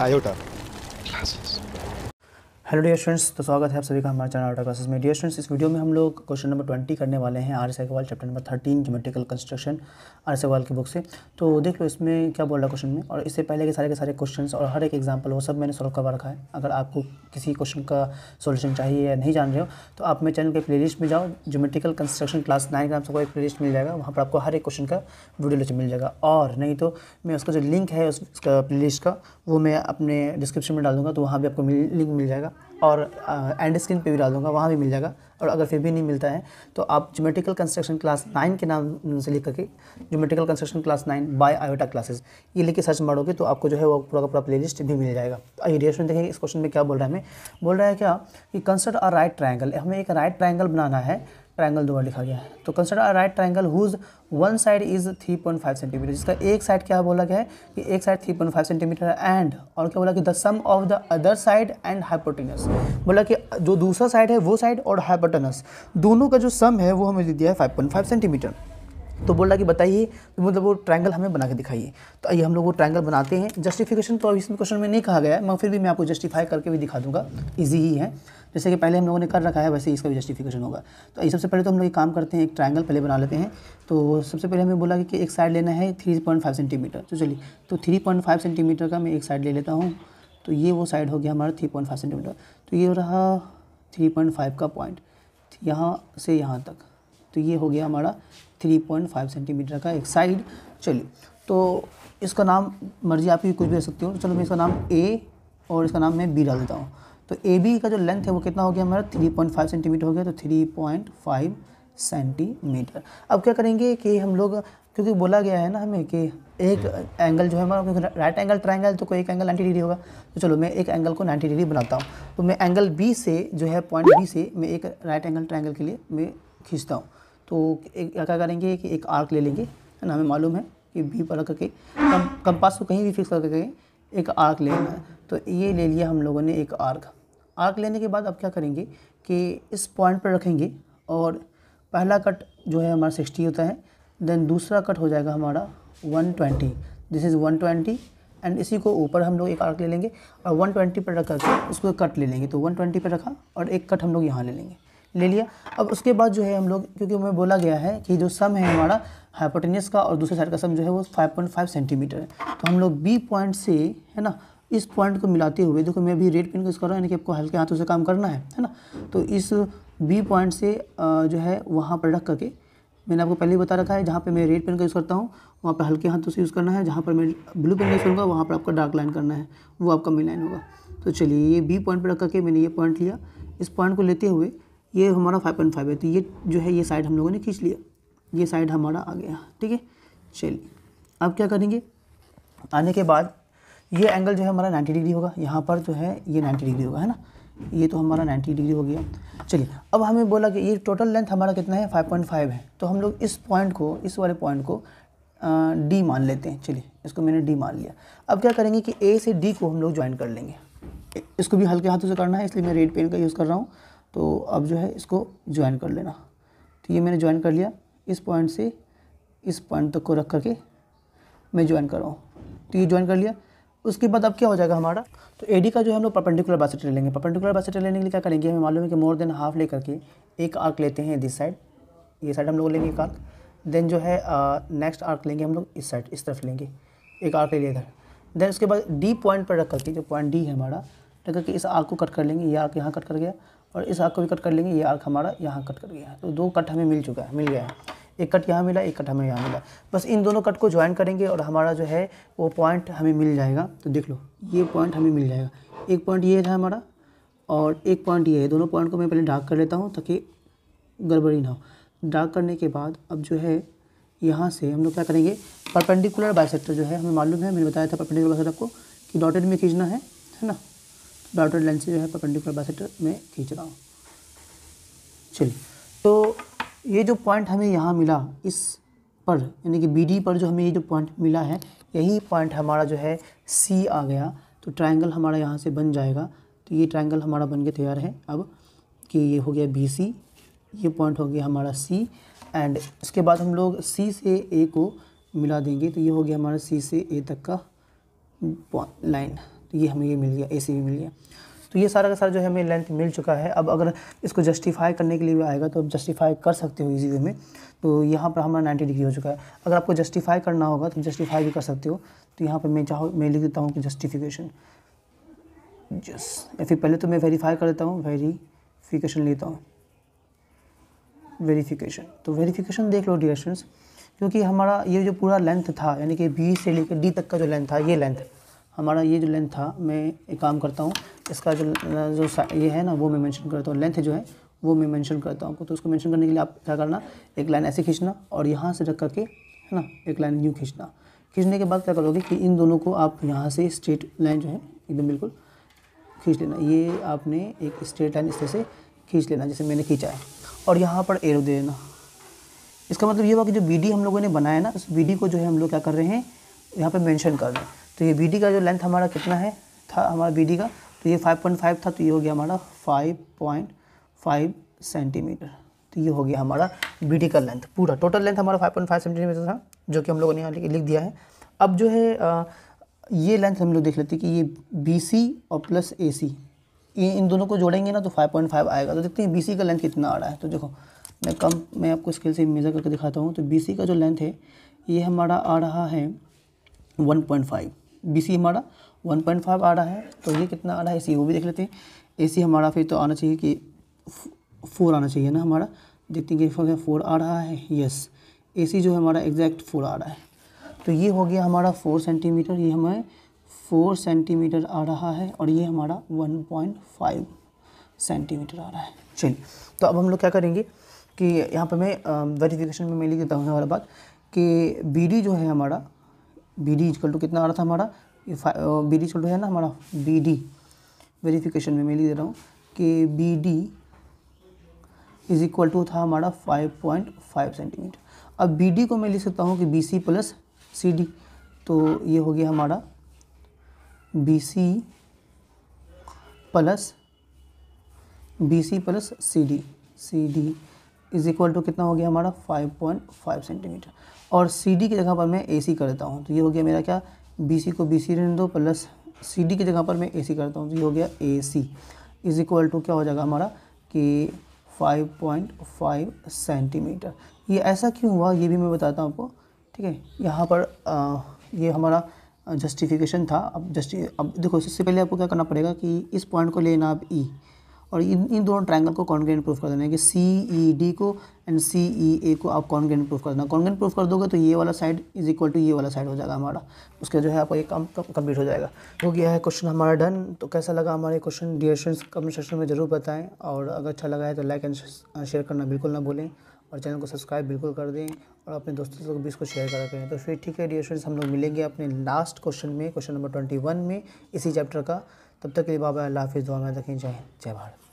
Iota. Classes. Hello dear students तो स्वागत है आप सभी का हमारे चैनल आटा क्लासेस में डियर स्टूडेंट्स इस वीडियो में हम लोग क्वेश्चन नंबर ट्वेंटी करने वाले हैं R S Agarwal chapter number thirteen geometrical construction R S Agarwal की बुक से तो देख लो इसमें क्या बोल रहा है क्वेश्चन में और इससे पहले के सारे के सारे क्वेश्चन और हर एक एग्जाम्पल वो सब मैंने सॉल्व करवा रखा है अगर आपको किसी क्वेश्चन का सोल्यूशन चाहिए या नहीं जान रहे हो तो आप मेरे चैनल के प्ले लिस्ट में जाओ जोमेटिकल कंस्ट्रक्शन क्लास नाइन का आपको एक प्ले लिस्ट मिल जाएगा वहाँ पर आपको हर एक क्वेश्चन का वीडियो लेक्चर मिल जाएगा और नहीं तो मैं उसका जो लिंक है उसका प्ले लिस्ट का वो मैं अपने डिस्क्रिप्शन में डाल दूँगा तो वहाँ भी आपको लिंक मिल जाएगा और एंड स्क्रीन पे भी डाल दूँगा वहाँ भी मिल जाएगा और अगर फिर भी नहीं मिलता है तो आप जोमेट्रिकल कंस्ट्रक्शन क्लास नाइन के नाम से लिख करके geometrical construction class nine by Iota classes ये लिख के सर्च मारोगे तो आपको जो है वो पूरा का पूरा प्ले लिस्ट भी मिल जाएगा तो आइए रिएक्शन देखेंगे इस क्वेश्चन में क्या बोल रहा है हमें बोल रहा है क्या कि कंसर्ट अ राइट ट्राइंगल हमें एक राइट ट्राइंगल बनाना है ट्रायंगल दो बार लिखा गया है तो consider a right triangle whose one side is 3.5 centimetre जिसका एक साइड क्या बोला गया है कि एक साइड 3.5 सेंटीमीटर है एंड और क्या बोला कि the sum of the other side and hypotenuse बोला कि जो दूसरा साइड है वो साइड और हाइपोटेनस दोनों का जो सम है वो हमें दे दिया है फाइव सेंटीमीटर तो बोल रहा कि बताइए तो मतलब वो ट्रायंगल हमें बना के दिखाइए तो आइए हम लोग वो ट्रायंगल बनाते हैं जस्टिफिकेशन तो अभी इसमें क्वेश्चन में नहीं कहा गया है मगर फिर भी मैं आपको जस्टिफाई करके भी दिखा दूंगा ईजी ही है जैसे कि पहले हम लोगों ने कर रखा है वैसे इसका भी जस्टिफिकेशन होगा तो ये सबसे पहले तो हम लोग एक काम करते हैं एक ट्राइंगल पहले बना लेते हैं तो सबसे पहले हमें बोला कि एक साइड लेना है थ्री पॉइंट फाइव सेंटीमीटर तो चलिए तो थ्री पॉइंट फाइव सेंटीमीटर का मैं एक साइड ले लेता हूँ तो ये वो साइड हो गया हमारा थ्री पॉइंट फाइव सेंटीमीटर तो ये रहा थ्री पॉइंट फाइव का पॉइंट यहाँ से यहाँ तक तो ये हो गया हमारा 3.5 सेंटीमीटर का एक साइड चलिए तो इसका नाम मर्जी आपकी कुछ भी रख सकते हो चलो मैं इसका नाम ए और इसका नाम मैं बी डाल देता हूँ तो ए बी का जो लेंथ है वो कितना हो गया हमारा 3.5 सेंटीमीटर हो गया तो 3.5 सेंटीमीटर अब क्या करेंगे कि हम लोग क्योंकि बोला गया है ना हमें कि एक एंगल जो है हमारा क्योंकि राइट एंगल ट्राइंगल तो कोई एक एंगल नाइन्टी डिग्री होगा तो चलो मैं एक एंगल को नाइन्टी डिग्री बनाता हूँ तो मैं एंगल बी से जो है पॉइंट बी से मैं एक राइट एंगल ट्राइंगल के लिए मैं खींचता हूँ तो क्या करेंगे कि एक आर्क ले लेंगे है ना हमें मालूम है कि बी पर रख करके कम कंपास को कहीं भी फिक्स करके एक आर्क ले लेना है तो ये ले लिया हम लोगों ने एक आर्क आर्क लेने के बाद अब क्या करेंगे कि इस पॉइंट पर रखेंगे और पहला कट जो है हमारा सिक्सटी होता है देन दूसरा कट हो जाएगा हमारा one twenty this is one twenty and इसी को ऊपर हम लोग एक आर्क ले लेंगे और वन ट्वेंटी पर रख करके इसको कट ले लेंगे तो वन ट्वेंटी पर रखा और एक कट हम लोग यहाँ ले लेंगे ले लिया अब उसके बाद जो है हम लोग क्योंकि हमें बोला गया है कि जो सम है हमारा हाइपोटेनियस का और दूसरे साइड का सम जो है वो 5.5 सेंटीमीटर है तो हम लोग बी पॉइंट से है ना इस पॉइंट को मिलाते हुए देखो मैं भी रेड पेन का यूज़ कर रहा हूँ यानी कि आपको हल्के हाथों से काम करना है है ना तो इस बी पॉइंट से जो है वहाँ पर रख करके मैंने आपको पहले ही बता रखा है जहाँ पर मैं रेड पेन का यूज़ करता हूँ वहाँ पर हल्के हाथों से यूज़ करना है जहाँ पर मैं ब्लू पेन का यूज़ करूँगा वहाँ पर आपका डार्क लाइन करना है वो आपका मेन लाइन होगा तो चलिए ये बी पॉइंट पर रख करके मैंने ये पॉइंट लिया इस पॉइंट को लेते हुए ये हमारा फाइव पॉइंट फाइव है तो ये जो है ये साइड हम लोगों ने खींच लिया ये साइड हमारा आ गया ठीक है चलिए अब क्या करेंगे आने के बाद ये एंगल जो है हमारा नाइन्टी डिग्री होगा यहाँ पर जो है ये नाइन्टी डिग्री होगा है ना ये तो हमारा 90 डिग्री हो गया चलिए अब हमें बोला कि ये टोटल लेंथ हमारा कितना है 5.5 है तो हम लोग इस पॉइंट को इस वाले पॉइंट को डी मान लेते हैं चलिए इसको मैंने डी मान लिया अब क्या करेंगे कि ए से डी को हम लोग ज्वाइन कर लेंगे इसको भी हल्के हाथों से करना है इसलिए मैं रेड पेन का यूज़ कर रहा हूँ तो अब जो है इसको ज्वाइन कर लेना तो ये मैंने ज्वाइन कर लिया इस पॉइंट से इस पॉइंट तक को रख करके मैं ज्वाइन कर रहा हूँ तो ये ज्वाइन कर लिया उसके बाद अब क्या हो जाएगा हमारा तो ए का जो है हम लोग परपेंडिकुलर बासेटर लेंगे परपेंडिकुलर बासेटर लेने के लिए क्या करेंगे हमें मालूम है कि मोर देन हाफ ले करके एक आर्क लेते हैं दिस साइड ये साइड हम लोग लेंगे एक आर्क देन जो है नेक्स्ट आर्क लेंगे हम लोग इस साइड इस तरफ लेंगे एक आर्क ले लिया इधर देन उसके बाद डी पॉइंट पर रख करके जो पॉइंट डी है हमारा रख करके इस आर्क को कट कर लेंगे ये आर्क यहाँ कट कर गया और इस आर्क को भी कट कर लेंगे ये आर्क हमारा यहाँ कट कर गया है तो दो कट हमें मिल चुका है मिल गया है एक कट यहाँ मिला एक कट हमें यहाँ मिला बस इन दोनों कट को ज्वाइन करेंगे और हमारा जो है वो पॉइंट हमें मिल जाएगा तो देख लो ये पॉइंट हमें मिल जाएगा एक पॉइंट ये था हमारा और एक पॉइंट ये है दोनों पॉइंट को मैं पहले डार्क कर लेता हूँ ताकि गड़बड़ी ना हो डार्क करने के बाद अब जो है यहाँ से हम लोग क्या करेंगे परपेंडिकुलर बाइसेक्टर जो है हमें मालूम है मैंने बताया था परपेंडिकुलर बाइसेक्टर आपको कि डॉटेड में खींचना है है ना डॉटेड लाइन से जो है पकंडी बाइसेक्टर में खींच रहा हूँ चलिए तो ये जो पॉइंट हमें यहाँ मिला इस पर यानी कि बी पर जो हमें ये जो पॉइंट मिला है यही पॉइंट हमारा जो है सी आ गया तो ट्राइंगल हमारा यहाँ से बन जाएगा तो ये ट्राइंगल हमारा बन के तैयार है अब कि ये हो गया बी सी ये पॉइंट हो गया हमारा सी एंड उसके बाद हम लोग सी से ए को मिला देंगे तो ये हो गया हमारा सी से ए तक का लाइन तो ये हमें ये मिल गया ए सी भी मिल गया तो ये सारा का सारा जो है हमें लेंथ मिल चुका है अब अगर इसको जस्टिफाई करने के लिए भी आएगा तो आप जस्टिफाई कर सकते हो इजी वे में तो यहाँ पर हमारा 90 डिग्री हो चुका है अगर आपको जस्टिफाई करना होगा तो जस्टिफाई भी कर सकते हो तो यहाँ पर मैं चाहो मैं लिख देता हूँ कि जस्टिफिकेशन जस या फिर पहले तो मैं वेरीफाई कर देता हूँ वेरीफिकेशन लेता हूँ वेरीफिकेशन तो वेरीफिकेशन देख लो डिस्टेंस क्योंकि हमारा ये जो पूरा लेंथ था यानी कि बी से लेकर डी तक का जो लेंथ था ये लेंथ हमारा ये जो लेंथ था मैं एक काम करता हूँ इसका जो जो ये है ना वो मैं मेंशन करता हूँ लेंथ जो है वो मैं मेंशन करता हूँ तो उसको मेंशन करने के लिए आप क्या करना एक लाइन ऐसे खींचना और यहाँ से रख करके है ना एक लाइन यूँ खींचना खींचने के बाद क्या करोगे कि इन दोनों को आप यहाँ से स्ट्रेट लाइन जो है एकदम बिल्कुल खींच लेना ये आपने एक स्ट्रेट लाइन इस तरह से खींच लेना जैसे मैंने खींचा है और यहाँ पर एरो दे देना इसका मतलब ये हुआ कि जो बी हम लोगों ने बनाया ना उस बी को जो है हम लोग क्या कर रहे हैं यहाँ पर मैंशन कर रहे हैं तो ये बी का जो लेंथ हमारा कितना है था हमारा बी का तो ये 5.5 था तो ये हो गया हमारा 5.5 सेंटीमीटर तो ये हो गया हमारा बी का लेंथ पूरा टोटल लेंथ हमारा 5.5 सेंटीमीटर था जो कि हम लोगों ने यहाँ लिख दिया है अब जो है आ, ये लेंथ हम लोग देख लेते हैं कि ये बी सी और प्लस ए सी ये इन दोनों को जोड़ेंगे ना तो 5.5 आएगा तो देखते हैं बी सी का लेंथ कितना आ रहा है तो देखो मैं कम मैं आपको स्केल से मेज़र करके दिखाता हूँ तो बी सी का जो लेंथ है ये हमारा आ रहा है 1.5 बी सी हमारा वन पॉइंट फाइव आ रहा है तो ये कितना आ रहा है ए सी वो भी देख लेते हैं ए सी हमारा फिर तो आना चाहिए कि फोर आना चाहिए ना हमारा देखते हैं कि फोर आ रहा है यस ए सी जो है हमारा एग्जैक्ट फोर आ रहा है तो ये हो गया हमारा फोर सेंटीमीटर ये हमें फोर सेंटीमीटर आ रहा है और ये हमारा वन पॉइंट फाइव सेंटीमीटर आ रहा है चलिए तो अब हम लोग क्या करेंगे कि यहाँ पर मैं वेरिफिकेशन में मैं लिख देता हूँ हमारा बात कि बी डी जो है हमारा बी डी इजकल टू कितना आ रहा था हमारा बी डी इजकल टू है ना हमारा बी डी वेरीफिकेशन में मैं लिख दे रहा हूँ कि B D is equal to था हमारा फाइव पॉइंट फाइव सेंटीमीटर अब बी डी को मैं लिख सकता हूँ कि B C plus C D तो ये हो गया हमारा B C plus B C plus C D C D is equal to कितना हो गया हमारा 5.5 सेंटीमीटर और सी डी की जगह पर मैं ए सी कर देता हूँ तो ये हो गया मेरा क्या बी सी को बी सी रहने दो प्लस सी डी की जगह पर मैं ए सी करता हूँ तो ये हो गया A C is equal to क्या हो जाएगा हमारा कि 5.5 सेंटीमीटर ये ऐसा क्यों हुआ ये भी मैं बताता हूँ आपको ठीक है यहाँ पर आ, ये हमारा जस्टिफिकेशन था अब जस्टि अब देखो सबसे पहले आपको क्या करना पड़ेगा कि इस पॉइंट को लेना आप ई e, और इन इन दोनों ट्रायंगल को कॉन्ग्रेंट प्रूफ कर देना है कि सी ई डी को एंड सी ई ए को आप कॉन्ग्रेंट प्रूफ कर देना कॉन्ग्रेंट प्रूफ कर दोगे तो ये वाला साइड इज इक्वल टू ये वाला साइड हो जाएगा हमारा उसका जो है आपका ये काम कंप्लीट हो जाएगा हो गया है क्वेश्चन हमारा डन तो कैसा लगा हमारे question dear students comment section में ज़रूर बताएं और अगर अच्छा लगा है तो लाइक एंड शेयर करना बिल्कुल ना भूलें और चैनल को सब्सक्राइब बिल्कुल कर दें और अपने दोस्तों को भी इसको शेयर करा करें तो फिर ठीक है डियर स्टूडेंट्स हम लोग मिलेंगे अपने लास्ट क्वेश्चन में क्वेश्चन नंबर ट्वेंटी वन में इसी चैप्टर का तब तक के लिए बाबा अल्लाह हाफिज़ दुआ में रखें जय जय भारत